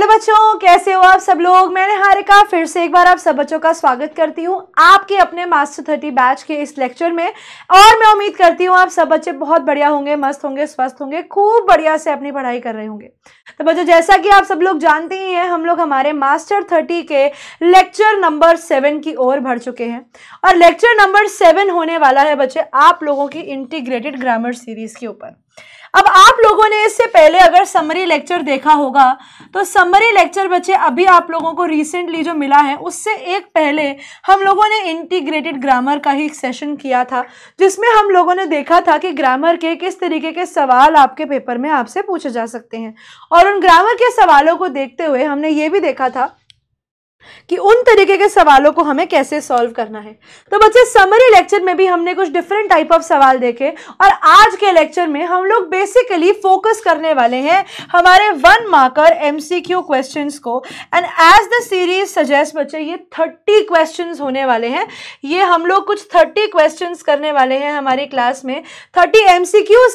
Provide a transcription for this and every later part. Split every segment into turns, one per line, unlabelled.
Hello बच्चों कैसे हो आप सब लोग मैंने हारिका फिर से एक बार आप सब बच्चों का स्वागत करती हूँ आपके अपने मास्टर थर्टी बैच के इस लेक्चर में और मैं उम्मीद करती हूँ आप सब बच्चे बहुत बढ़िया होंगे मस्त होंगे स्वस्थ होंगे खूब बढ़िया से अपनी पढ़ाई कर रहे होंगे तो बच्चों जैसा कि आप सब लोग जानते ही हैं हम लोग हमारे मास्टर थर्टी के लेक्चर नंबर सेवन की ओर बढ़ चुके हैं और लेक्चर नंबर सेवन होने वाला है बच्चे आप लोगों की इंटीग्रेटेड ग्रामर सीरीज़ के ऊपर अब आप लोगों ने इससे पहले अगर समरी लेक्चर देखा होगा तो समरी लेक्चर बच्चे अभी आप लोगों को रिसेंटली जो मिला है उससे एक पहले हम लोगों ने इंटीग्रेटेड ग्रामर का ही एक सेशन किया था जिसमें हम लोगों ने देखा था कि ग्रामर के किस तरीके के सवाल आपके पेपर में आपसे पूछे जा सकते हैं और उन ग्रामर के सवालों को देखते हुए हमने ये भी देखा था कि उन तरीके के सवालों को हमें कैसे सॉल्व करना है तो बच्चे समरी लेक्चर में भी हमने कुछ डिफरेंट टाइप ऑफ सवाल देखे और आज के लेक्चर में हम लोग बेसिकली फोकस करने वाले हैं हमारे वन मार्कर एमसीक्यू क्वेश्चंस को and as the series suggest बच्चे ये थर्टी क्वेश्चंस होने वाले हैं ये हम लोग कुछ थर्टी क्वेश्चन करने वाले हैं हमारी क्लास में थर्टी एम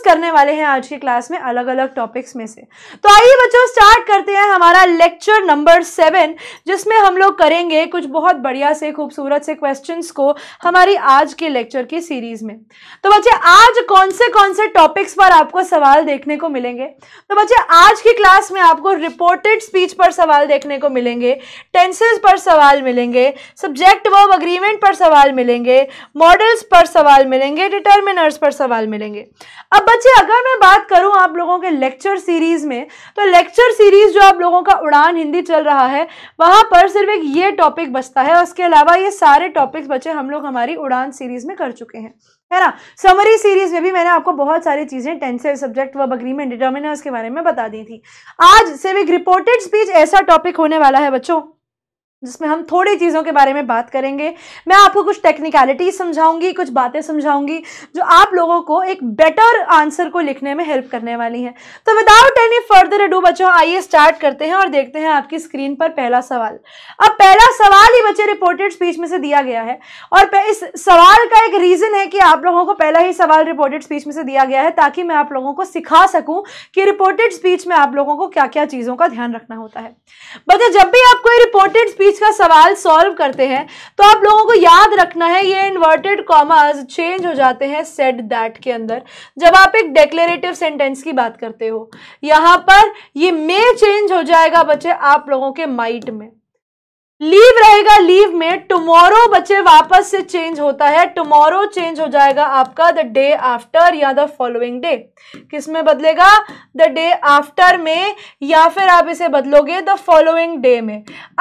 करने वाले हैं आज की क्लास में अलग अलग टॉपिक्स में से तो आइए बच्चों स्टार्ट करते हैं हमारा लेक्चर नंबर सेवन जिसमें हम लोग करेंगे कुछ बहुत बढ़िया से खूबसूरत से क्वेश्चंस को हमारी आज के लेक्चर की सीरीज में तो बच्चे आज कौन से कौन से टॉपिक्स पर आपको सवाल देखने को मिलेंगे तो बच्चे आज की क्लास में आपको रिपोर्टेड स्पीच पर सवाल देखने को मिलेंगे टेंसेज पर सवाल मिलेंगे सब्जेक्ट वर्ब अग्रीमेंट पर सवाल मिलेंगे मॉडल्स पर सवाल मिलेंगे डिटर्मिनर्स पर सवाल मिलेंगे अब बच्चे अगर मैं बात करूं आप लोगों के लेक्चर सीरीज में तो लेक्चर सीरीज जो आप लोगों का उड़ान हिंदी चल रहा है वहां पर सिर्फ सिर्फ एक ये टॉपिक बचता है उसके अलावा ये सारे टॉपिक्स बचे हम लोग हमारी उड़ान सीरीज में कर चुके हैं है ना समरी सीरीज में भी मैंने आपको बहुत सारी चीज़ें tenses subject verb agreement determiners के बारे में बता दी थी आज सिर्फ एक रिपोर्टेड स्पीच ऐसा टॉपिक होने वाला है बच्चों जिसमें हम थोड़ी चीज़ों के बारे में बात करेंगे मैं आपको कुछ टेक्निकलिटी समझाऊंगी कुछ बातें समझाऊंगी जो आप लोगों को एक बेटर आंसर को लिखने में हेल्प करने वाली हैं तो विदाउट एनी फर्दर डू बच्चों आइए स्टार्ट करते हैं और देखते हैं आपकी स्क्रीन पर पहला सवाल अब पहला सवाल ही बच्चे रिपोर्टेड स्पीच में से दिया गया है और इस सवाल का एक रीज़न है कि आप लोगों को पहला ही सवाल रिपोर्टेड स्पीच में से दिया गया है ताकि मैं आप लोगों को सिखा सकूँ कि रिपोर्टेड स्पीच में आप लोगों को क्या क्या चीज़ों का ध्यान रखना होता है बच्चे जब भी आप कोई रिपोर्टेड स्पीच बीच का सवाल सॉल्व करते हैं तो आप लोगों को याद रखना है ये इन्वर्टेड कॉमर्स चेंज हो जाते हैं सेट दैट के अंदर जब आप एक डेक्लेरेटिव सेंटेंस की बात करते हो यहां पर ये मे चेंज हो जाएगा बच्चे आप लोगों के माइट में लीव रहेगा लीव में टुमारो बच्चे वापस से चेंज होता है टुमारो चेंज हो जाएगा आपका द डे आफ्टर या द फॉलोइंग डे किस में बदलेगा द डे आफ्टर में या फिर आप इसे बदलोगे द फॉलोइंग डे में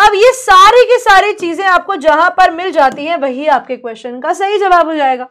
अब ये सारी की सारी चीज़ें आपको जहां पर मिल जाती हैं वही आपके क्वेश्चन का सही जवाब हो जाएगा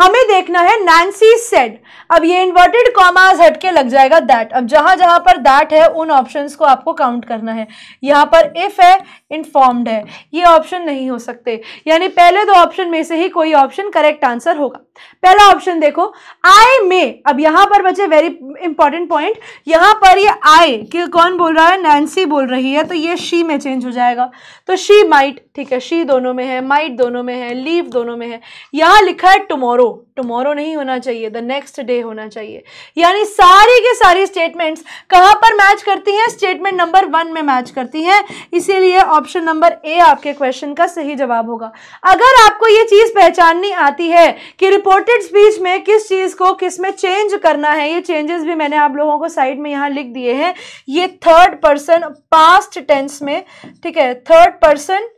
हमें देखना है नैन्सी सेड अब ये इन्वर्टेड कॉमास हटके लग जाएगा दैट अब जहां जहां पर दैट है उन ऑप्शंस को आपको काउंट करना है यहां पर इफ है इनफॉर्म्ड है ये ऑप्शन नहीं हो सकते यानी पहले दो ऑप्शन में से ही कोई ऑप्शन करेक्ट आंसर होगा पहला ऑप्शन देखो आई मे अब यहां पर बचे वेरी इंपॉर्टेंट पॉइंट यहां पर ये आई कि कौन बोल रहा है नैन्सी बोल रही है तो ये शी में चेंज हो जाएगा तो शी माइट ठीक है शी दोनों में है माइट दोनों में है लीव दोनों में है यहां लिखा है टुमोरो टमोरो टमोरो नहीं होना चाहिए द नेक्स्ट डे होना चाहिए यानी सारी के सारी स्टेटमेंट्स कहाँ पर मैच करती हैं स्टेटमेंट नंबर वन में मैच करती हैं इसीलिए ऑप्शन नंबर ए आपके क्वेश्चन का सही जवाब होगा अगर आपको ये चीज़ पहचाननी आती है कि रिपोर्टेड स्पीच में किस चीज़ को किस में चेंज करना है ये चेंजेस भी मैंने आप लोगों को साइड में यहाँ लिख दिए हैं ये थर्ड पर्सन पास्ट टेंस में ठीक है थर्ड पर्सन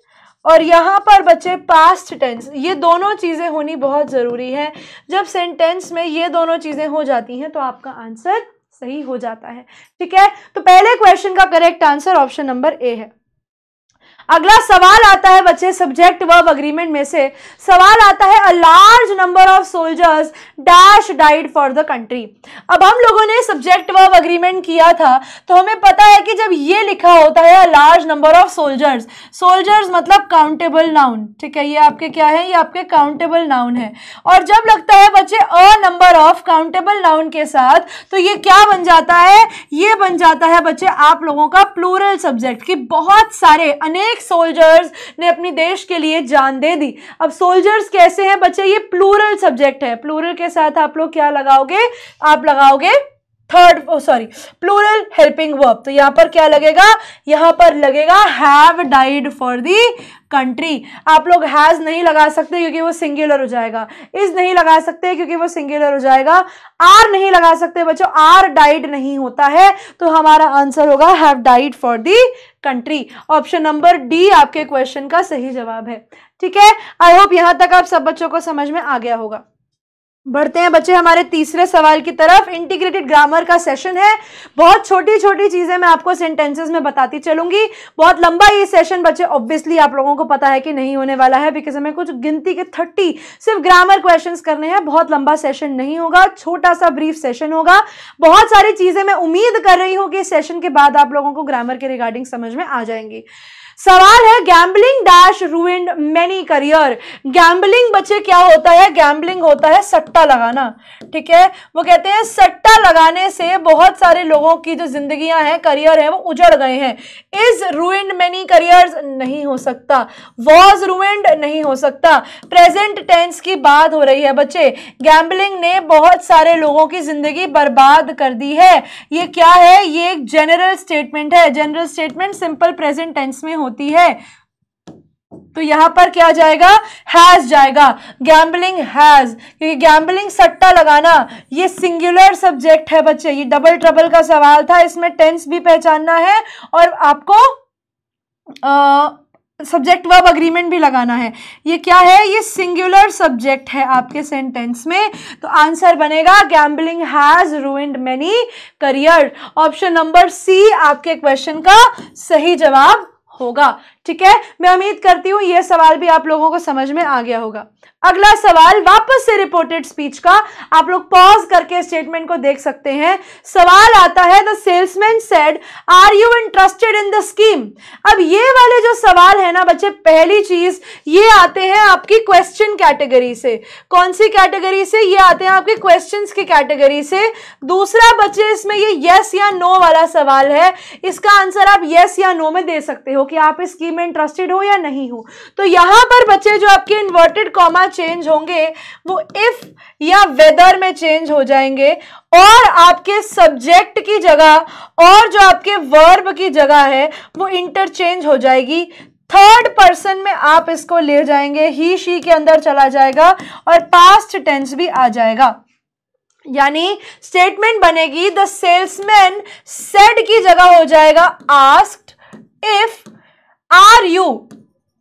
और यहाँ पर बच्चे पास्ट टेंस ये दोनों चीज़ें होनी बहुत ज़रूरी है जब सेंटेंस में ये दोनों चीज़ें हो जाती हैं तो आपका आंसर सही हो जाता है ठीक है तो पहले क्वेश्चन का correct answer option number A है अगला सवाल आता है बच्चे सब्जेक्ट वर्ब अग्रीमेंट में से सवाल आता है a large number of soldiers dash died for the country अब हम लोगों ने सब्जेक्ट वर्ब अग्रीमेंट किया था तो हमें पता है कि जब ये लिखा होता है a large number of soldiers soldiers मतलब काउंटेबल नाउन ठीक है ये आपके क्या है ये आपके काउंटेबल नाउन है और जब लगता है बच्चे a number of countable noun के साथ तो ये क्या बन जाता है ये बन जाता है बच्चे आप लोगों का प्लूरल सब्जेक्ट कि बहुत सारे अनेक सिख सोल्जर्स ने अपनी देश के लिए जान दे दी अब सोल्जर्स कैसे हैं बच्चे ये प्लूरल सब्जेक्ट है प्लूरल के साथ आप लोग क्या लगाओगे आप लगाओगे third sorry plural helping verb तो यहाँ पर क्या लगेगा यहाँ पर लगेगा have died for the country आप लोग हैज़ नहीं लगा सकते क्योंकि वो सिंगुलर हो जाएगा इज़ नहीं लगा सकते क्योंकि वो सिंगुलर हो जाएगा आर नहीं लगा सकते बच्चों आर डाइड नहीं होता है तो हमारा आंसर होगा have died for the country option number D आपके क्वेश्चन का सही जवाब है ठीक है आई होप यहां तक आप सब बच्चों को समझ में आ गया होगा बढ़ते हैं बच्चे हमारे तीसरे सवाल की तरफ इंटीग्रेटेड ग्रामर का सेशन है बहुत छोटी छोटी चीज़ें मैं आपको सेंटेंसेस में बताती चलूंगी बहुत लंबा ये सेशन बच्चे ऑब्वियसली आप लोगों को पता है कि नहीं होने वाला है बिकॉज हमें कुछ गिनती के थर्टी सिर्फ ग्रामर क्वेश्चन करने हैं बहुत लंबा सेशन नहीं होगा छोटा सा ब्रीफ सेशन होगा बहुत सारी चीज़ें मैं उम्मीद कर रही हूँ कि इस सेशन के बाद आप लोगों को ग्रामर के रिगार्डिंग समझ में आ जाएंगी सवाल है gambling dash ruined many career gambling बच्चे क्या होता है गैम्बलिंग होता है सट्टा लगाना ठीक है वो कहते हैं सट्टा लगाने से बहुत सारे लोगों की जो जिंदगियां हैं करियर है वो उजड़ गए हैं इज रूइंड मेनी करियर्स नहीं हो सकता वॉज रूइंड नहीं हो सकता प्रेजेंट टेंस की बात हो रही है बच्चे गैम्बलिंग ने बहुत सारे लोगों की जिंदगी बर्बाद कर दी है ये क्या है ये एक जनरल स्टेटमेंट है general statement simple present tense में हो होती है तो यहां पर क्या जाएगा हैज जाएगा गैम्बलिंग हैज क्योंकि गैम्बलिंग सट्टा लगाना ये सिंगुलर सब्जेक्ट है बच्चे ये डबल ट्रबल का सवाल था इसमें टेंस भी पहचानना है और आपको सब्जेक्ट वर्ब अग्रीमेंट भी लगाना है ये क्या है ये सिंगुलर सब्जेक्ट है आपके सेंटेंस में तो आंसर बनेगा gambling has ruined many career option number C आपके क्वेश्चन का सही जवाब होगा ठीक है मैं उम्मीद करती हूँ यह सवाल भी आप लोगों को समझ में आ गया होगा अगला सवाल वापस से रिपोर्टेड स्पीच का आप लोग पॉज करके स्टेटमेंट को देख सकते हैं सवाल आता है the salesman said are you interested in the scheme अब ये वाले जो सवाल है ना बच्चे पहली चीज ये आते हैं आपकी क्वेश्चन कैटेगरी से कौन सी कैटेगरी से ये आते हैं आपके क्वेश्चन की कैटेगरी से दूसरा बच्चे इसमें ये यस या नो वाला सवाल है इसका आंसर आप यस या नो में दे सकते हो कि आप इस स्कीम में इंटरेस्टेड हो या नहीं हो तो यहाँ पर बच्चे जो आपके इन्वर्टेड कॉमा चेंज होंगे वो इफ या वेदर में चेंज हो जाएंगे और आपके सब्जेक्ट की जगह और जो आपके वर्ब की जगह है वो इंटरचेंज हो जाएगी थर्ड पर्सन में आप इसको ले जाएंगे ही शी के अंदर चला जाएगा और पास्ट टेंस भी आ जाएगा यानी स्टेटमेंट बनेगी द सेल्समैन सेड की जगह हो जाएगा asked if are you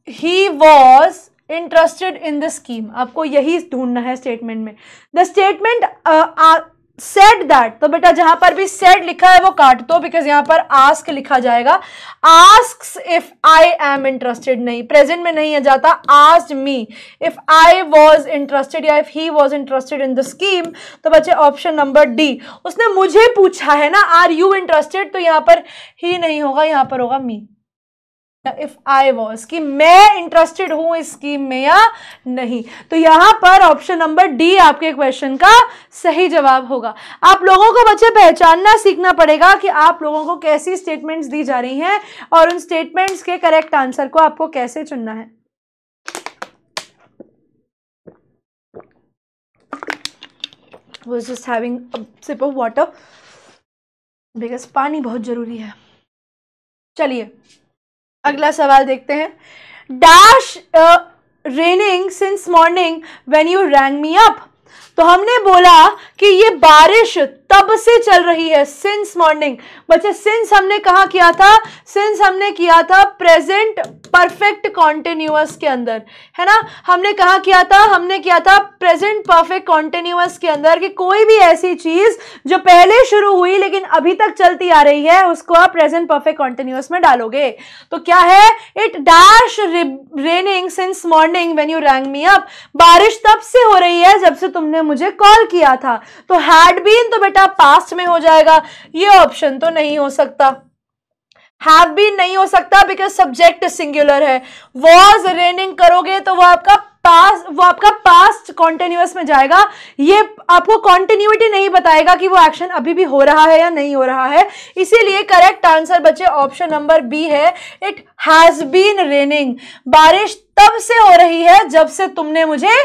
he was interested in the scheme आपको यही ढूंढना है स्टेटमेंट में द स्टेटमेंट सेड दैट तो बेटा जहां पर भी सेड लिखा है वो काट दो बिकॉज यहां पर आस्क लिखा जाएगा ask if I am interested नहीं प्रेजेंट में नहीं आ जाता asked me if I was interested या if he was interested in the scheme तो बच्चे ऑप्शन नंबर डी उसने मुझे पूछा है ना आर यू इंटरेस्टेड तो यहां पर ही नहीं होगा यहां पर होगा मी इफ आई वॉज कि मैं इंटरेस्टेड हूं इस स्कीम में या नहीं तो यहां पर ऑप्शन नंबर डी आपके क्वेश्चन का सही जवाब होगा आप लोगों को बच्चे पहचानना सीखना पड़ेगा कि आप लोगों को कैसी स्टेटमेंट्स दी जा रही हैं और उन स्टेटमेंट्स के करेक्ट आंसर को आपको कैसे चुनना है was just having a sip of water because पानी बहुत ज़रूरी है चलिए अगला सवाल देखते हैं dash raining since morning when you rang me up तो हमने बोला कि ये बारिश तब से चल रही है सिंस मॉर्निंग बच्चे सिंस हमने कहा किया था सिंस हमने किया था प्रेजेंट परफेक्ट कॉन्टिन्यूस के अंदर है ना हमने कहा किया था हमने किया था प्रेजेंट परफेक्ट कॉन्टिन्यूस के अंदर कि कोई भी ऐसी चीज जो पहले शुरू हुई लेकिन अभी तक चलती आ रही है उसको आप प्रेजेंट परफेक्ट कॉन्टिन्यूस में डालोगे तो क्या है it dash raining since morning when you rang me up बारिश तब से हो रही है जब से तुमने मुझे कॉल किया था तो हैड बीन तो बेटा बेटा पास्ट में हो जाएगा ये ऑप्शन तो नहीं हो सकता हैव बीन नहीं हो सकता बिकॉज सब्जेक्ट सिंगुलर है वॉज रेनिंग करोगे तो वो आपका पास वो आपका पास्ट कॉन्टिन्यूस में जाएगा ये आपको कॉन्टिन्यूटी नहीं बताएगा कि वो एक्शन अभी भी हो रहा है या नहीं हो रहा है इसीलिए करेक्ट आंसर बच्चे ऑप्शन नंबर बी है इट हैज़ बीन रेनिंग बारिश तब से हो रही है जब से तुमने मुझे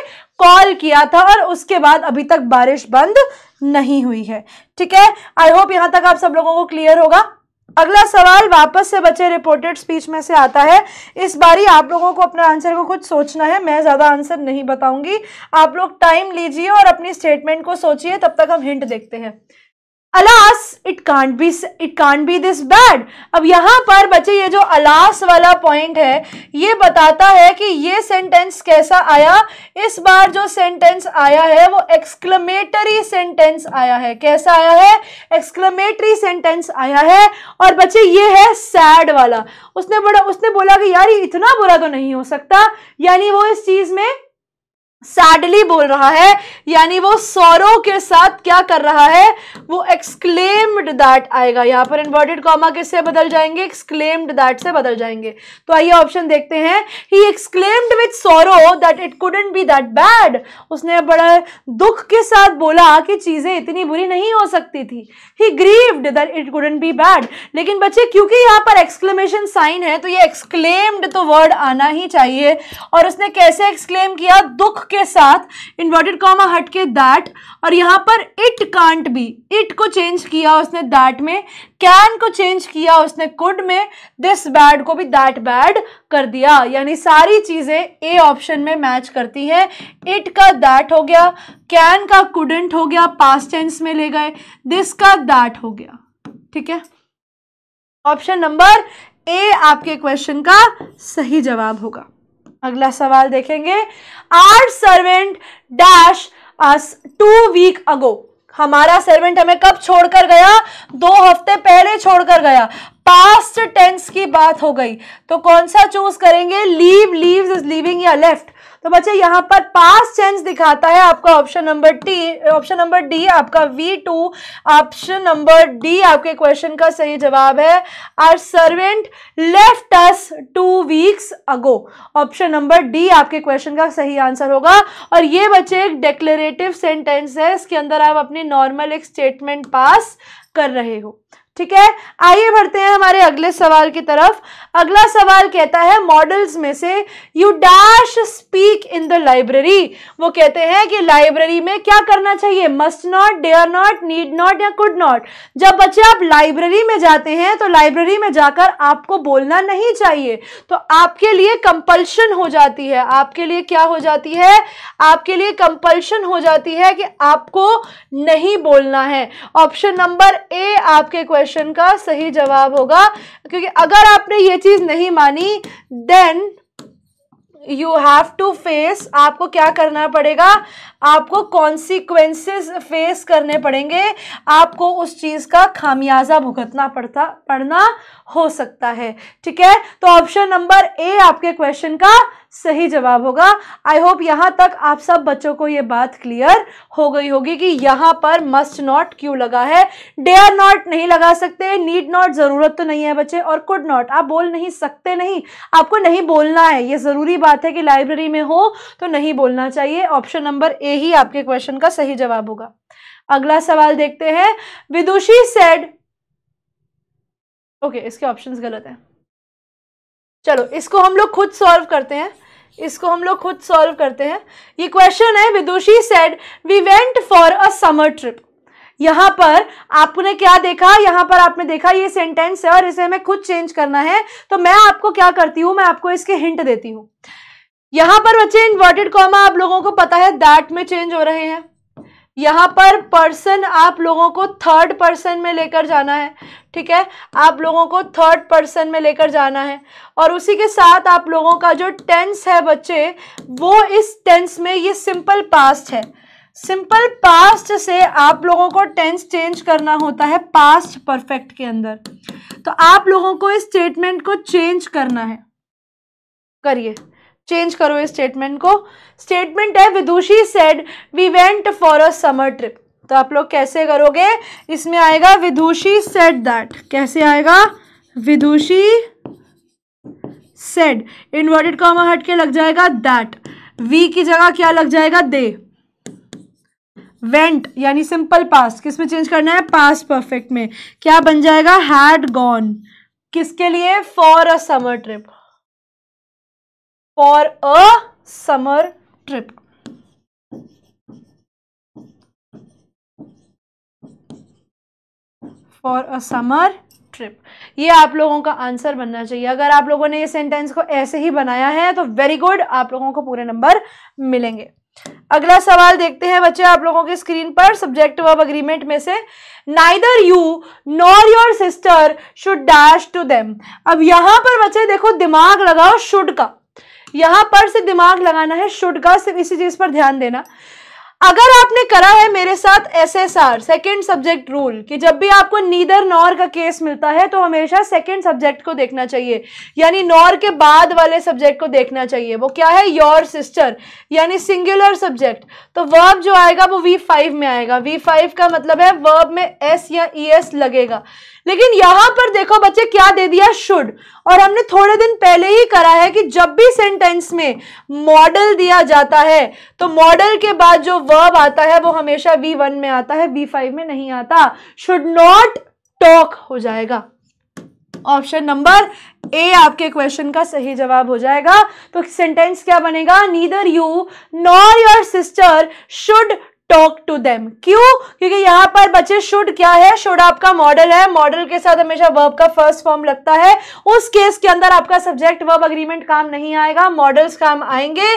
कॉल किया था और उसके बाद अभी तक बारिश बंद नहीं हुई है ठीक है आई होप यहाँ तक आप सब लोगों को क्लियर होगा अगला सवाल वापस से बचे रिपोर्टेड स्पीच में से आता है इस बारी आप लोगों को अपना आंसर को कुछ सोचना है मैं ज़्यादा आंसर नहीं बताऊंगी आप लोग टाइम लीजिए और अपनी स्टेटमेंट को सोचिए तब तक हम हिंट देखते हैं alas it can't be it can't be this bad अब यहाँ पर बच्चे ये जो अलास वाला पॉइंट है ये बताता है कि ये सेंटेंस कैसा आया इस बार जो सेंटेंस आया है वो एक्सक्लमेटरी सेंटेंस आया है कैसा आया है एक्सक्लमेटरी सेंटेंस आया है और बच्चे ये है सैड वाला उसने बड़ा उसने बोला कि यार ये इतना बुरा तो नहीं हो सकता यानी वो इस चीज़ में सैडली बोल रहा है यानी वो सौरों के साथ क्या कर रहा है वो एक्सक्लेम्ड दैट आएगा यहां पर इन्वर्टेड कॉमा किससे बदल जाएंगे एक्सक्लेम्ड दैट से बदल जाएंगे तो आइए ऑप्शन देखते हैं he exclaimed with sorrow that it couldn't be that bad उसने बड़ा दुख के साथ बोला कि चीज़ें इतनी बुरी नहीं हो सकती थी he grieved that it couldn't be bad लेकिन बच्चे क्योंकि यहां पर एक्सक्लेमेशन साइन है तो ये एक्सक्लेम्ड तो वर्ड आना ही चाहिए और उसने कैसे एक्सक्लेम किया दुख के साथ इन्वर्टेड कॉमा हट के दैट और यहाँ पर इट कांट भी इट को चेंज किया उसने दैट में कैन को चेंज किया उसने कुड में दिस बैड को भी दैट बैड कर दिया यानी सारी चीज़ें ए ऑप्शन में मैच करती हैं इट का दैट हो गया कैन का कुडेंट हो गया पास टेंस में ले गए दिस का दैट हो गया ठीक है ऑप्शन नंबर ए आपके क्वेश्चन का सही जवाब होगा अगला सवाल देखेंगे our servant dash two week ago हमारा सर्वेंट हमें कब छोड़कर गया दो हफ्ते पहले छोड़कर गया पास्ट टेंस की बात हो गई तो कौन सा चूज करेंगे लीव लीव्स इज लीविंग या लेफ्ट तो बच्चे यहाँ पर पास चेंज दिखाता है आपका option number T option number D आपका V two option number D आपके क्वेश्चन का सही जवाब है our servant left us two weeks ago option number D आपके क्वेश्चन का सही आंसर होगा और ये बच्चे एक डेक्लेरेटिव सेंटेंस है इसके अंदर आप अपनी नॉर्मल एक स्टेटमेंट पास कर रहे हो ठीक है आइए बढ़ते हैं हमारे अगले सवाल की तरफ अगला सवाल कहता है मॉडल्स में से you dash speak in the library वो कहते हैं कि लाइब्रेरी में क्या करना चाहिए must not dare not need not या कुड नॉट जब बच्चे आप लाइब्रेरी में जाते हैं तो लाइब्रेरी में जाकर आपको बोलना नहीं चाहिए तो आपके लिए कंपल्शन हो जाती है आपके लिए क्या हो जाती है आपके लिए कंपल्शन हो जाती है कि आपको नहीं बोलना है ऑप्शन नंबर ए आपके क्वेश्चन क्वेश्चन का सही जवाब होगा क्योंकि अगर आपने ये चीज़ नहीं मानी then you have to face आपको क्या करना पड़ेगा आपको कॉन्सिक्वेंसेस फेस करने पड़ेंगे आपको उस चीज़ का खामियाजा भुगतना पड़ता पड़ना हो सकता है ठीक है तो ऑप्शन नंबर ए आपके क्वेश्चन का सही जवाब होगा आई होप यहाँ तक आप सब बच्चों को ये बात क्लियर हो गई होगी कि यहाँ पर मस्ट नॉट क्यों लगा है डेयर नॉट नहीं लगा सकते नीड नॉट ज़रूरत तो नहीं है बच्चे और कुड नॉट आप बोल नहीं सकते नहीं आपको नहीं बोलना है ये ज़रूरी बात है कि लाइब्रेरी में हो तो नहीं बोलना चाहिए ऑप्शन नंबर ए ही आपके क्वेश्चन का सही जवाब होगा अगला सवाल देखते हैं विदुषी सेड ओके okay, इसके ऑप्शंस गलत हैं चलो इसको हम लोग खुद सॉल्व करते हैं इसको हम लोग खुद सॉल्व करते हैं ये क्वेश्चन है Vidushi said we went for a summer trip यहाँ पर आपने क्या देखा यहाँ पर आपने देखा ये सेंटेंस है और इसे हमें खुद चेंज करना है तो मैं आपको क्या करती हूँ मैं आपको इसके हिंट देती हूँ यहाँ पर बच्चे इन्वर्टेड कॉमा आप लोगों को पता है दैट में चेंज हो रहे हैं यहाँ पर पर्सन आप लोगों को थर्ड पर्सन में लेकर जाना है ठीक है आप लोगों को थर्ड पर्सन में लेकर जाना है और उसी के साथ आप लोगों का जो टेंस है बच्चे वो इस टेंस में ये सिंपल पास्ट है सिंपल पास्ट से आप लोगों को टेंस चेंज करना होता है पास्ट परफेक्ट के अंदर तो आप लोगों को इस स्टेटमेंट को चेंज करना है करिए चेंज करो इस स्टेटमेंट को स्टेटमेंट है Vidushi said we went for a summer trip तो आप लोग कैसे करोगे इसमें आएगा विदुषी सेड दैट कैसे आएगा विदुषी सेड इन्वर्टेड कॉमा हट के लग जाएगा दैट वी की जगह क्या लग जाएगा दे वेंट यानी सिंपल पास किस में चेंज करना है पास परफेक्ट में क्या बन जाएगा हैड गॉन किसके लिए for a summer trip for a summer trip for a summer trip ये आप लोगों का आंसर बनना चाहिए अगर आप लोगों ने ये सेंटेंस को ऐसे ही बनाया है तो वेरी गुड आप लोगों को पूरे नंबर मिलेंगे अगला सवाल देखते हैं बच्चे आप लोगों के स्क्रीन पर सब्जेक्ट वर्ब अग्रीमेंट में से neither you nor your sister should dash to them अब यहां पर बच्चे देखो दिमाग लगाओ शुड का यहाँ पर से दिमाग लगाना है शुड का सिर्फ इसी चीज़ पर ध्यान देना अगर आपने करा है मेरे साथ S S R second subject rule कि जब भी आपको नीदर नॉर का केस मिलता है तो हमेशा सेकेंड सब्जेक्ट को देखना चाहिए यानी नॉर के बाद वाले सब्जेक्ट को देखना चाहिए वो क्या है योर सिस्टर यानी सिंगुलर सब्जेक्ट तो वर्ब जो आएगा वो वी फाइव में आएगा वी फाइव का मतलब है वर्ब में एस या ई e एस लगेगा लेकिन यहां पर देखो बच्चे क्या दे दिया शुड और हमने थोड़े दिन पहले ही करा है कि जब भी सेंटेंस में मॉडल दिया जाता है तो मॉडल के बाद जो वर्ब आता है वो हमेशा वी वन में आता है वी फाइव में नहीं आता शुड नॉट टॉक हो जाएगा ऑप्शन नंबर ए आपके क्वेश्चन का सही जवाब हो जाएगा तो सेंटेंस क्या बनेगा neither you nor your sister should talk to them क्यों क्योंकि यहां पर बच्चे शुड क्या है शुड आपका मॉडल है मॉडल के साथ हमेशा वर्ब का फर्स्ट फॉर्म लगता है उस केस के अंदर आपका सब्जेक्ट वर्ब अग्रीमेंट काम नहीं आएगा मॉडल्स काम आएंगे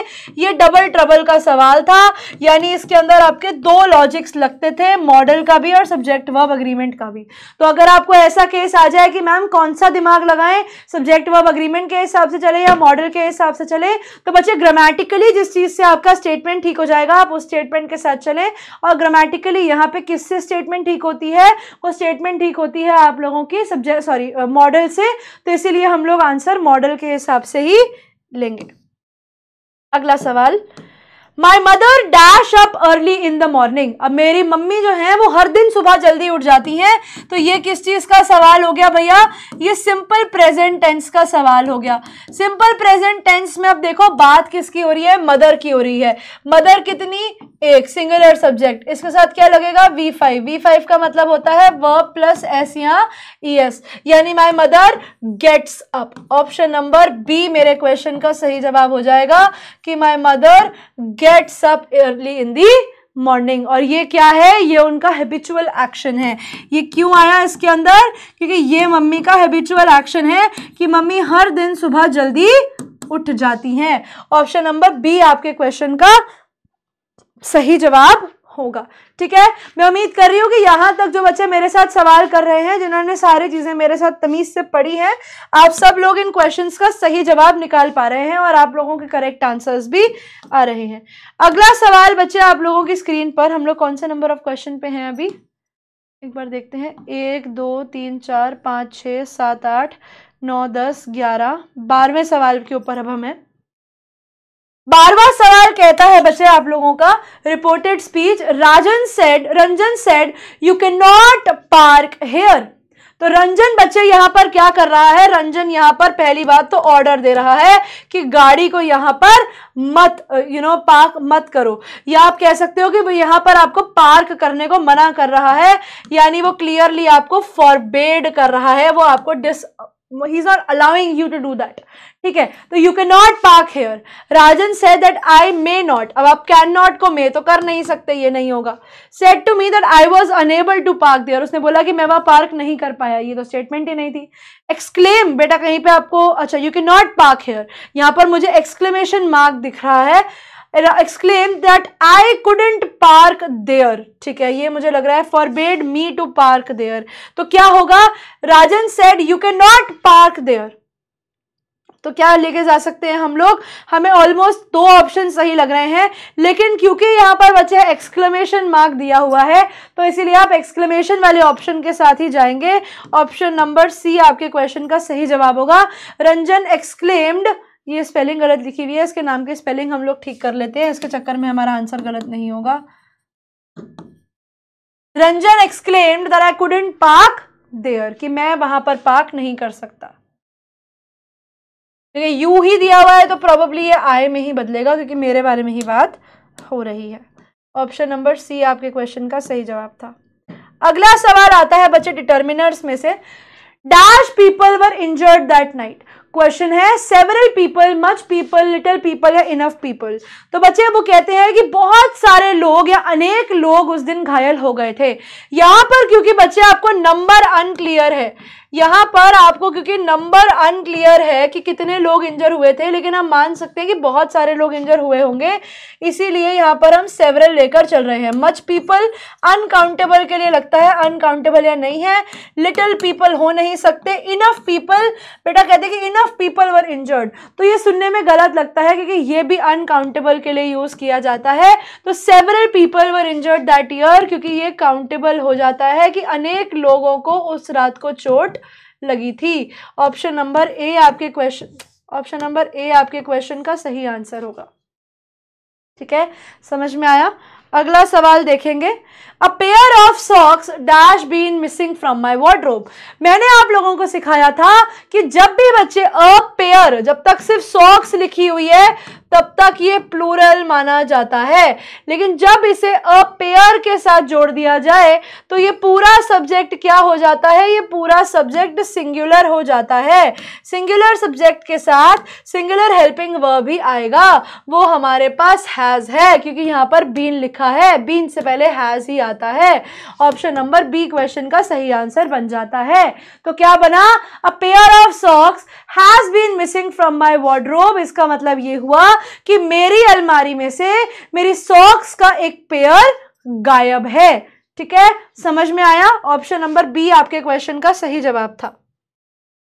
ये डबल ट्रबल का सवाल था यानी इसके अंदर आपके दो लॉजिक्स लगते थे मॉडल का भी और सब्जेक्ट वर्ब अग्रीमेंट का भी तो अगर आपको ऐसा केस आ जाए कि मैम कौन सा दिमाग लगाएं सब्जेक्ट वर्ब अग्रीमेंट के हिसाब से चले या मॉडल के हिसाब से चले तो बच्चे ग्रामेटिकली जिस चीज़ से आपका स्टेटमेंट ठीक हो जाएगा आप उस स्टेटमेंट के साथ चले है और ग्रामेटिकली यहाँ पे किससे स्टेटमेंट ठीक होती है वो स्टेटमेंट ठीक होती है आप लोगों की सब्जेक्ट सॉरी मॉडल से तो इसीलिए हम लोग आंसर मॉडल के हिसाब से ही लेंगे अगला सवाल my mother dash up early in the morning अब मेरी मम्मी जो है वो हर दिन सुबह जल्दी उठ जाती हैं तो ये किस चीज़ का सवाल हो गया भैया ये सिंपल प्रेजेंट टेंस का सवाल हो गया सिंपल प्रेजेंट टेंस में अब देखो बात किसकी हो रही है मदर की हो रही है मदर कितनी एक सिंगुलर सब्जेक्ट इसके साथ क्या लगेगा वी फाइव वी फाइव का मतलब होता है व प्लस एस या ई एस यानी my mother gets up option number B मेरे क्वेश्चन का सही जवाब हो जाएगा कि my mother get gets up early in the morning और ये क्या है ये उनका हैबिचुअल एक्शन है ये क्यों आया इसके अंदर क्योंकि ये मम्मी का हैबिचुअल एक्शन है कि मम्मी हर दिन सुबह जल्दी उठ जाती हैं ऑप्शन नंबर बी आपके क्वेश्चन का सही जवाब होगा ठीक है मैं उम्मीद कर रही हूँ कि यहाँ तक जो बच्चे मेरे साथ सवाल कर रहे हैं जिन्होंने सारी चीज़ें मेरे साथ तमीज़ से पढ़ी हैं आप सब लोग इन क्वेश्चंस का सही जवाब निकाल पा रहे हैं और आप लोगों के करेक्ट आंसर्स भी आ रहे हैं अगला सवाल बच्चे आप लोगों की स्क्रीन पर हम लोग कौन से नंबर ऑफ क्वेश्चन पे हैं अभी एक बार देखते हैं एक दो तीन चार पाँच छः सात आठ नौ दस ग्यारह बारहवें सवाल के ऊपर अब हम हैं बार बार सवाल कहता है बच्चे आप लोगों का reported speech Rajan said Ranjan said you can not park here तो रंजन बच्चे यहां पर क्या कर रहा है रंजन यहाँ पर पहली बात तो ऑर्डर दे रहा है कि गाड़ी को यहां पर मत यू नो पार्क मत करो या आप कह सकते हो कि वो यहाँ पर आपको पार्क करने को मना कर रहा है यानी वो क्लियरली आपको फॉरबेड कर रहा है वो आपको this he is not allowing you to do that ठीक है तो you can not park here Rajan said that I may not अब आप कैन नॉट को मे तो कर नहीं सकते ये नहीं होगा said to me that I was unable to park there उसने बोला कि मैं वहां पार्क नहीं कर पाया ये तो स्टेटमेंट ही नहीं थी एक्सक्लेम बेटा कहीं पे आपको अच्छा you can not park here यहां पर मुझे एक्सक्लेमेशन मार्क दिख रहा है exclaim that I couldn't park there ठीक है ये मुझे लग रहा है forbade me to park there तो क्या होगा Rajan said you can not park there तो क्या लेके जा सकते हैं हम लोग हमें ऑलमोस्ट दो ऑप्शन सही लग रहे हैं लेकिन क्योंकि यहाँ पर बच्चे एक्सक्लेमेशन मार्क दिया हुआ है तो इसीलिए आप एक्सक्लेमेशन वाले ऑप्शन के साथ ही जाएंगे ऑप्शन नंबर सी आपके क्वेश्चन का सही जवाब होगा रंजन एक्सक्लेम्ड ये स्पेलिंग गलत लिखी हुई है इसके नाम की स्पेलिंग हम लोग ठीक कर लेते हैं इसके चक्कर में हमारा आंसर गलत नहीं होगा Ranjan exclaimed that I couldn't park there कि मैं वहां पर पार्क नहीं कर सकता क्योंकि यू ही दिया हुआ है तो प्रॉबली ये आई में ही बदलेगा क्योंकि मेरे बारे में ही बात हो रही है ऑप्शन नंबर सी आपके क्वेश्चन का सही जवाब था अगला सवाल आता है बच्चे डिटर्मिनर्स में से dash people were injured that night question है several people much people little people या इनफ पीपल तो बच्चे वो कहते हैं कि बहुत सारे लोग या अनेक लोग उस दिन घायल हो गए थे यहां पर क्योंकि बच्चे आपको नंबर अनक्लियर है यहाँ पर आपको क्योंकि नंबर अनक्लियर है कि कितने लोग इंजर हुए थे लेकिन हम मान सकते हैं कि बहुत सारे लोग इंजर हुए होंगे इसीलिए यहाँ पर हम सेवरल लेकर चल रहे हैं मच पीपल अनकाउंटेबल के लिए लगता है अनकाउंटेबल या नहीं है लिटिल पीपल हो नहीं सकते इनफ पीपल बेटा कहते हैं कि इनफ पीपल वर इंजर्ड तो ये सुनने में गलत लगता है क्योंकि ये भी अनकाउंटेबल के लिए यूज़ किया जाता है तो several people were injured that year क्योंकि ये काउंटेबल हो जाता है कि अनेक लोगों को उस रात को चोट लगी थी ऑप्शन नंबर ए आपके क्वेश्चन ऑप्शन नंबर ए आपके क्वेश्चन का सही आंसर होगा ठीक है समझ में आया अगला सवाल देखेंगे a pair of socks dash been missing from my wardrobe मैंने आप लोगों को सिखाया था कि जब भी बच्चे अ पेयर जब तक सिर्फ सॉक्स लिखी हुई है तब तक ये प्लूरल माना जाता है लेकिन जब इसे अ पेयर के साथ जोड़ दिया जाए तो ये पूरा सब्जेक्ट क्या हो जाता है ये पूरा सब्जेक्ट सिंगुलर हो जाता है सिंगुलर सब्जेक्ट के साथ सिंगुलर हेल्पिंग वर्ब भी आएगा वो हमारे पास हैज़ है क्योंकि यहाँ पर बीन लिखा है बीन से पहले हैज़ ही आता है ऑप्शन नंबर बी क्वेश्चन का सही आंसर बन जाता है तो क्या बना a pair of socks has been missing from my wardrobe इसका मतलब ये हुआ कि मेरी अलमारी में से मेरी सॉक्स का एक पेयर गायब है ठीक है समझ में आया ऑप्शन नंबर बी आपके क्वेश्चन का सही जवाब था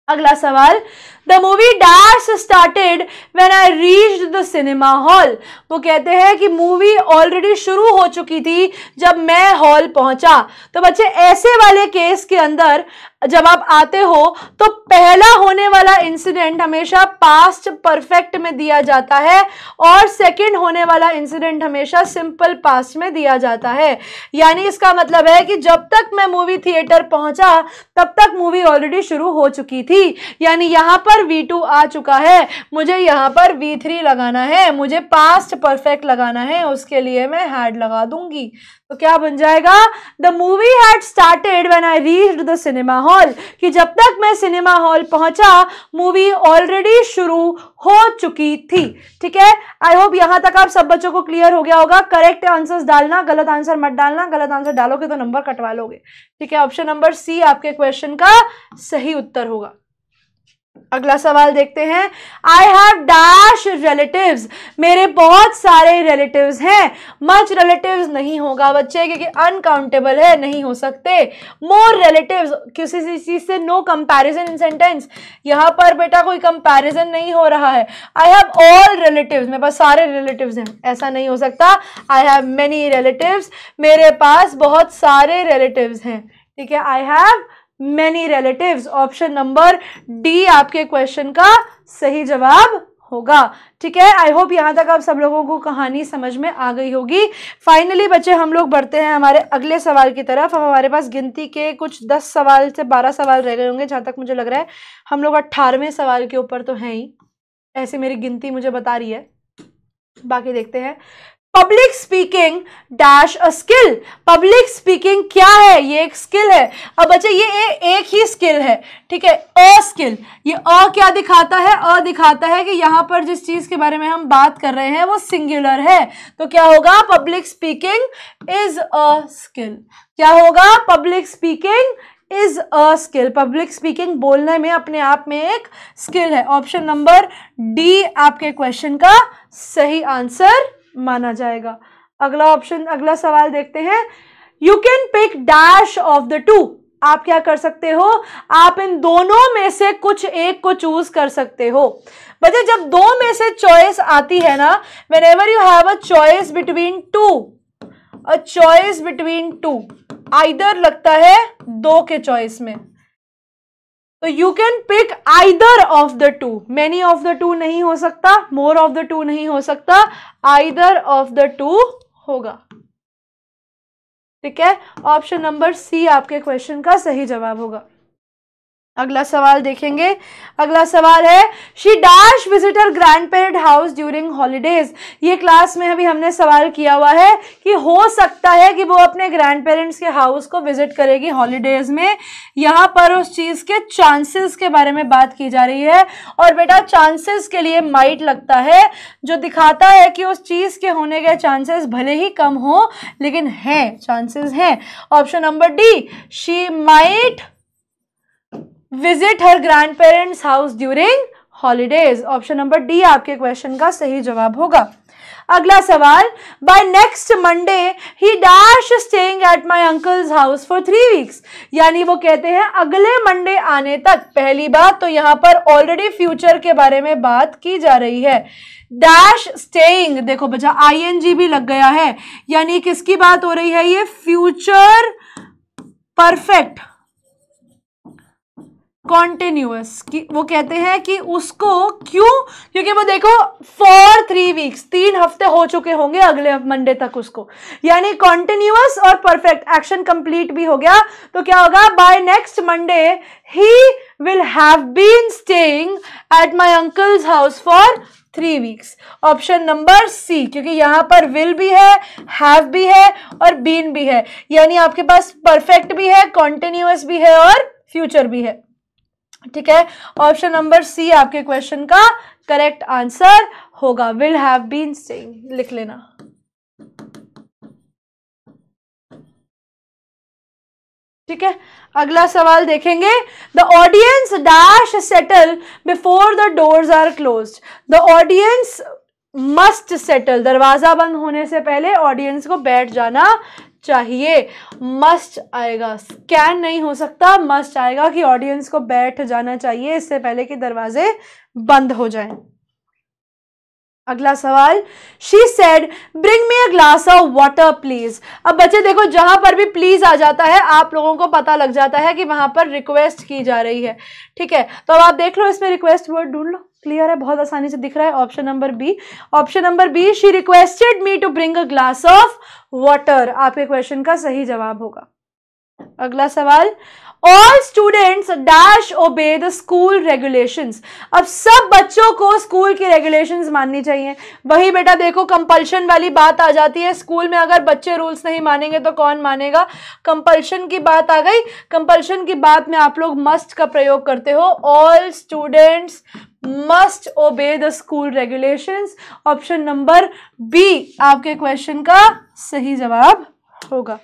अगला सवाल the movie dash started when I reach the cinema hall वो कहते हैं कि मूवी ऑलरेडी शुरू हो चुकी थी जब मैं हॉल पहुंचा तो बच्चे ऐसे वाले केस के अंदर जब आप आते हो तो पहला होने वाला इंसिडेंट हमेशा पास्ट परफेक्ट में दिया जाता है और सेकंड होने वाला इंसिडेंट हमेशा सिंपल पास्ट में दिया जाता है यानी इसका मतलब है कि जब तक मैं मूवी थिएटर पहुंचा तब तक मूवी ऑलरेडी शुरू हो चुकी थी यानी यहाँ पर पर V2 आ चुका है मुझे यहाँ पर V3 लगाना है मुझे पास्ट परफेक्ट लगाना है उसके लिए मैं हैड लगा दूंगी तो क्या बन जाएगा the movie had started when I reach the cinema hall कि जब तक मैं सिनेमा हॉल पहुंचा मूवी ऑलरेडी शुरू हो चुकी थी ठीक है आई होप यहाँ तक आप सब बच्चों को क्लियर हो गया होगा करेक्ट आंसर्स डालना गलत आंसर मत डालना गलत आंसर डालोगे तो नंबर कटवा लोगे ठीक है ऑप्शन नंबर सी आपके क्वेश्चन का सही उत्तर होगा अगला सवाल देखते हैं आई हैव डैश रिलेटिव मेरे बहुत सारे रिलेटिव हैं मच रिलेटिव नहीं होगा बच्चे क्योंकि अनकाउंटेबल है नहीं हो सकते मोर रिलेटिव किसी चीज़ से नो कंपेरिजन इन सेंटेंस यहाँ पर बेटा कोई कंपेरिजन नहीं हो रहा है आई हैव ऑल रिलेटिव मेरे पास सारे रिलेटिव हैं ऐसा नहीं हो सकता आई हैव मैनी रिलेटिव मेरे पास बहुत सारे रिलेटिव हैं ठीक है I have many relatives option number D आपके क्वेश्चन का सही जवाब होगा ठीक है आई होप यहाँ तक आप सब लोगों को कहानी समझ में आ गई होगी फाइनली बच्चे हम लोग बढ़ते हैं हमारे अगले सवाल की तरफ अब हमारे पास गिनती के कुछ दस सवाल से बारह सवाल रह गए होंगे जहाँ तक मुझे लग रहा है हम लोग अट्ठारहवें सवाल के ऊपर तो हैं ही ऐसे मेरी गिनती मुझे बता रही है बाकी देखते हैं public speaking dash a skill public speaking क्या है ये एक स्किल है अब बच्चे ये ए, एक ही स्किल है ठीक है अ स्किल ये अ क्या दिखाता है अ दिखाता है कि यहाँ पर जिस चीज़ के बारे में हम बात कर रहे हैं वो सिंगुलर है तो क्या होगा public speaking is a skill क्या होगा public speaking is a skill public speaking बोलने में अपने आप में एक स्किल है ऑप्शन नंबर डी आपके क्वेश्चन का सही आंसर माना जाएगा अगला ऑप्शन अगला सवाल देखते हैं you can pick dash of the two आप क्या कर सकते हो आप इन दोनों में से कुछ एक को चूज कर सकते हो बच्चे जब दो में से चॉइस आती है ना whenever you have a choice between two a choice between two either लगता है दो के चॉइस में तो you can pick either of the two many of the two नहीं हो सकता मोर ऑफ द टू नहीं हो सकता आइदर ऑफ द टू होगा ठीक है ऑप्शन नंबर सी आपके क्वेश्चन का सही जवाब होगा अगला सवाल देखेंगे अगला सवाल है she dash visit her grandparent house during holidays ये क्लास में अभी हमने सवाल किया हुआ है कि हो सकता है कि वो अपने ग्रैंड पेरेंट्स के हाउस को विजिट करेगी हॉलीडेज में यहाँ पर उस चीज़ के चांसेस के बारे में बात की जा रही है और बेटा चांसेस के लिए माइट लगता है जो दिखाता है कि उस चीज़ के होने के चांसेस भले ही कम हो लेकिन हैं चांसेस हैं option number D she might visit her grandparents house during holidays option number D आपके क्वेश्चन का सही जवाब होगा अगला सवाल by next Monday he dash staying at my uncle's house for three weeks यानी वो कहते हैं अगले मंडे आने तक पहली बात तो यहां पर ऑलरेडी फ्यूचर के बारे में बात की जा रही है डैश स्टेइंग देखो बच्चा आईएनजी भी लग गया है यानी किसकी बात हो रही है ये फ्यूचर परफेक्ट कॉन्टिन्यूस वो कहते हैं कि उसको क्यों क्योंकि वो देखो फॉर थ्री वीक्स तीन हफ्ते हो चुके होंगे अगले मंडे तक उसको यानी कॉन्टिन्यूस और परफेक्ट एक्शन कंप्लीट भी हो गया तो क्या होगा by next Monday he will have been staying at my uncle's house for three weeks option number C क्योंकि यहाँ पर विल भी है हैव भी है और बीन भी है यानी आपके पास परफेक्ट भी है कॉन्टिन्यूस भी है और फ्यूचर भी है ठीक है ऑप्शन नंबर सी आपके क्वेश्चन का करेक्ट आंसर होगा विल हैव बीन सेइंग लिख लेना ठीक है अगला सवाल देखेंगे the audience dash settle before the doors are close the audience must settle दरवाज़ा बंद होने से पहले ऑडियंस को बैठ जाना चाहिए मस्ट आएगा स्कैन नहीं हो सकता मस्ट आएगा कि ऑडियंस को बैठ जाना चाहिए इससे पहले कि दरवाजे बंद हो जाएं। अगला सवाल she said bring me a glass of water please अब बच्चे देखो जहां पर भी प्लीज आ जाता है आप लोगों को पता लग जाता है कि वहां पर रिक्वेस्ट की जा रही है ठीक है तो अब आप देख लो इसमें रिक्वेस्ट वर्ड ढूंढ लो क्लियर है बहुत आसानी से दिख रहा है option number B option number B she requested me to bring a glass of water आपके क्वेश्चन का सही जवाब होगा अगला सवाल all students dash obey the school regulations अब सब बच्चों को स्कूल की रेगुलेशंस माननी चाहिए वही बेटा देखो कंपल्शन वाली बात आ जाती है स्कूल में अगर बच्चे रूल्स नहीं मानेंगे तो कौन मानेगा कंपल्शन की बात आ गई कंपल्शन की बात में आप लोग मस्ट का प्रयोग करते हो all students must obey the school regulations option number B आपके क्वेश्चन का सही जवाब होगा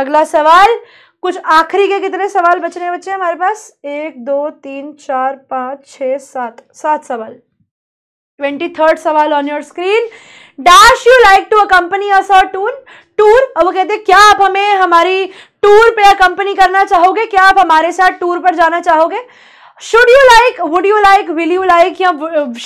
अगला सवाल कुछ आखिरी के कितने सवाल बचने बच्चे हैं हमारे पास एक दो तीन चार पाँच छ सात सात सवाल ट्वेंटी थर्ड सवाल on your screen dash you like to accompany tour tour वो कहते हैं क्या आप हमें हमारी टूर पे कंपनी करना चाहोगे क्या आप हमारे साथ टूर पर जाना चाहोगे should you like would you like will you like या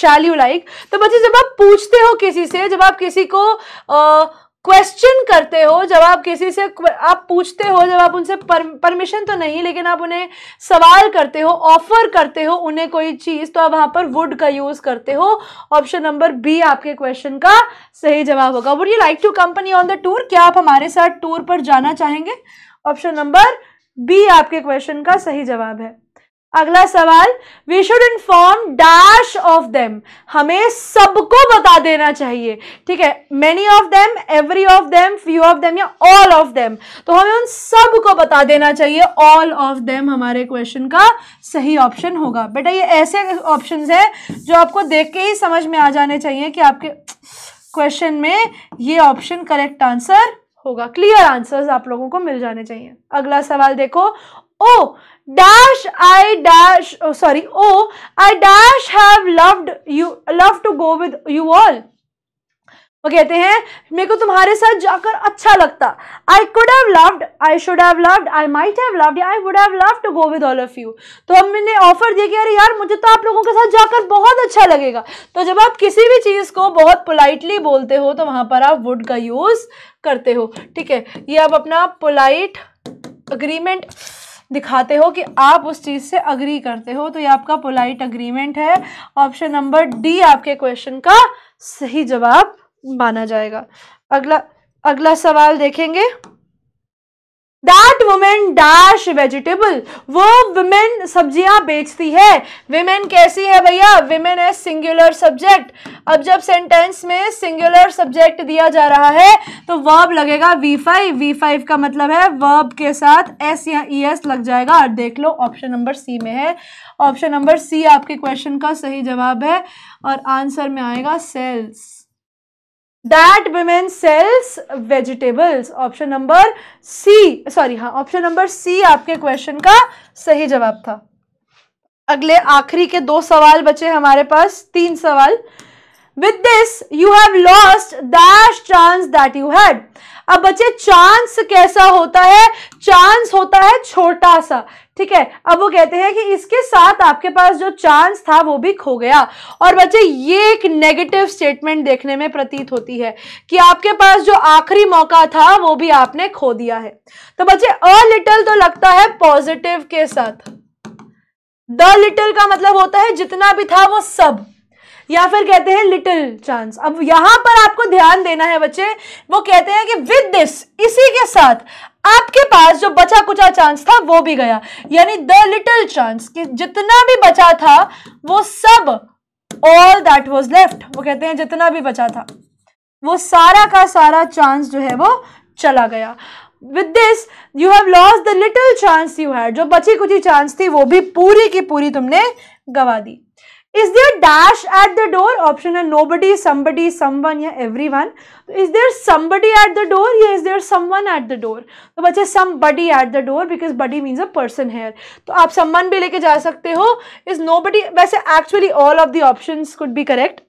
शैल यू लाइक तो बच्चे जब आप पूछते हो किसी से जब आप किसी को आ, uh, क्वेश्चन करते हो जब आप किसी से आप पूछते हो जब आप उनसे परमिशन तो नहीं लेकिन आप उन्हें सवाल करते हो ऑफर करते हो उन्हें कोई चीज़ तो आप वहाँ पर वुड का यूज़ करते हो ऑप्शन नंबर बी आपके क्वेश्चन का सही जवाब होगा would you like to company on the tour क्या आप हमारे साथ टूर पर जाना चाहेंगे ऑप्शन नंबर बी आपके क्वेश्चन का सही जवाब है अगला सवाल we should inform dash of them हमें सबको बता देना चाहिए ठीक है many of them every of them few of them या ऑल ऑफ देम तो हमें उन सबको बता देना चाहिए ऑल ऑफ देम हमारे क्वेश्चन का सही ऑप्शन होगा बेटा ये ऐसे ऑप्शन है जो आपको देख के ही समझ में आ जाने चाहिए कि आपके क्वेश्चन में ये ऑप्शन करेक्ट आंसर होगा क्लियर आंसर्स आप लोगों को मिल जाने चाहिए अगला सवाल देखो ओ dash i dash oh sorry oh i dash have loved you love to go with you all वो कहते हैं मेरे को तुम्हारे साथ जाकर अच्छा लगता I could have loved I should have loved I might have loved I would have love to go with all of you तो अब मैंने ऑफर दिया कि अरे यार मुझे तो आप लोगों के साथ जाकर बहुत अच्छा लगेगा तो जब आप किसी भी चीज़ को बहुत पोलाइटली बोलते हो तो वहाँ पर आप वुड का यूज़ करते हो ठीक है ये आप अपना पोलाइट अग्रीमेंट दिखाते हो कि आप उस चीज़ से अग्री करते हो तो ये आपका पोलाइट अग्रीमेंट है ऑप्शन नंबर डी आपके क्वेश्चन का सही जवाब माना जाएगा अगला अगला सवाल देखेंगे दैट वुमेन डैश वेजिटेबल वो वुमेन सब्जियां बेचती है वुमेन कैसी है भैया वुमेन एज सिंगुलर सब्जेक्ट अब जब सेंटेंस में सिंगुलर सब्जेक्ट दिया जा रहा है तो वर्ब लगेगा वी फाइव वी फाइव का मतलब है वर्ब के साथ एस या ई e एस लग जाएगा और देख लो ऑप्शन नंबर सी में है ऑप्शन नंबर सी आपके क्वेश्चन का सही जवाब है और आंसर में आएगा sells that women sells vegetables option number C sorry हाँ ऑप्शन नंबर सी आपके क्वेश्चन का सही जवाब था अगले आखिरी के दो सवाल बचे हमारे पास तीन सवाल with this you have lost dash chance that you had अब बच्चे चांस कैसा होता है चांस होता है छोटा सा ठीक है अब वो कहते हैं कि इसके साथ आपके पास जो चांस था वो भी खो गया और बच्चे ये एक नेगेटिव स्टेटमेंट देखने में प्रतीत होती है कि आपके पास जो आखिरी मौका था वो भी आपने खो दिया है तो बच्चे अ लिटल तो लगता है पॉजिटिव के साथ द लिटल का मतलब होता है जितना भी था वो सब या फिर कहते हैं लिटिल चांस अब यहां पर आपको ध्यान देना है बच्चे वो कहते हैं कि विद दिस इसी के साथ आपके पास जो बचा कुचा चांस था वो भी गया यानी द लिटिल चांस कि जितना भी बचा था वो सब ऑल दैट वॉज लेफ्ट वो कहते हैं जितना भी बचा था वो सारा का सारा चांस जो है वो चला गया with this you have loss the little chance you had जो बची कुची चांस थी वो भी पूरी की पूरी तुमने गवा दी is there dash at the door option है नो बडी समबडी समवन या one is there somebody at the door या is there someone at the door तो बच्चे somebody at the door because body means a person here तो आप someone भी लेके जा सकते हो इज नो बडी वैसे actually all of the option could be correct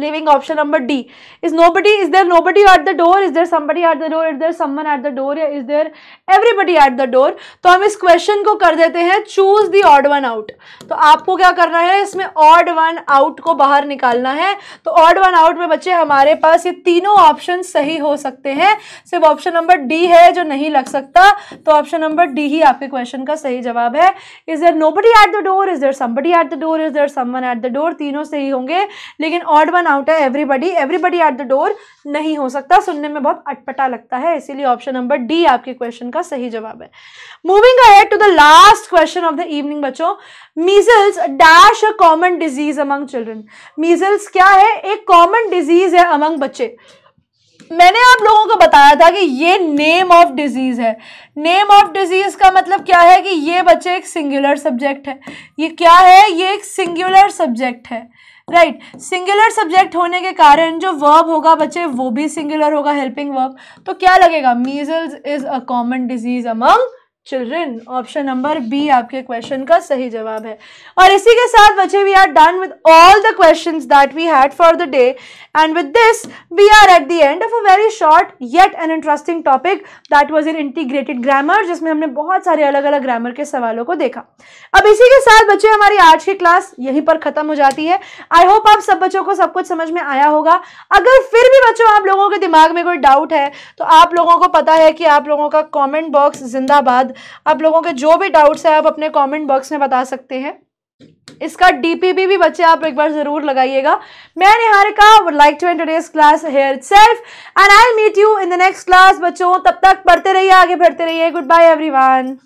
leaving option number D. Is nobody, is there nobody at the door? Is there somebody at the door? Is there someone at the door? Is there everybody at the door? तो हम इस question को कर देते हैं choose the odd one out. तो आपको क्या करना है इसमें odd one out को बाहर निकालना है तो odd one out में बच्चे हमारे पास ये तीनों option सही हो सकते हैं सिर्फ option number D है जो नहीं लग सकता तो option number D ही आपके question का सही जवाब है Is there nobody at the door? Is there somebody at the door? Is there someone at the door? तीनों सही होंगे लेकिन odd one ऑप्शन आउट है everybody everybody at the door नहीं हो सकता सुनने में बहुत अटपटा लगता है इसीलिए ऑप्शन नंबर डी आपके क्वेश्चन का सही जवाब है moving ahead to the last question of the evening बच्चों measles dash a common disease among children measles क्या है एक कॉमन डिजीज है अमंग बच्चे मैंने आप लोगों को बताया था कि ये नेम ऑफ डिजीज़ है नेम ऑफ डिजीज़ का मतलब क्या है कि ये बच्चे एक सिंगुलर सब्जेक्ट है ये क्या है ये एक सिंगुलर सब्जेक्ट है राइट सिंगुलर सब्जेक्ट होने के कारण जो वर्ब होगा बच्चे वो भी सिंगुलर होगा हेल्पिंग वर्ब तो क्या लगेगा measles is a common disease among children option number B आपके क्वेश्चन का सही जवाब है और इसी के साथ बच्चे we are done with all the questions that we had for the day and with this we are at the end of a very short yet an interesting topic that was in integrated grammar जिसमें हमने बहुत सारे अलग अलग grammar के सवालों को देखा अब इसी के साथ बच्चे हमारी आज की क्लास यहीं पर ख़त्म हो जाती है आई होप आप सब बच्चों को सब कुछ समझ में आया होगा अगर फिर भी बच्चों आप लोगों के दिमाग में कोई डाउट है तो आप लोगों को पता है कि आप लोगों का कॉमेंट बॉक्स जिंदाबाद आप लोगों के जो भी डाउट्स है आप अपने कमेंट बॉक्स में बता सकते हैं इसका डीपीपी भी बच्चे आप एक बार जरूर लगाइएगा मैं Niharika would like to end class here self and I meet you in the next class बच्चों तब तक पढ़ते रहिए आगे बढ़ते रहिए गुड बाय एवरीवन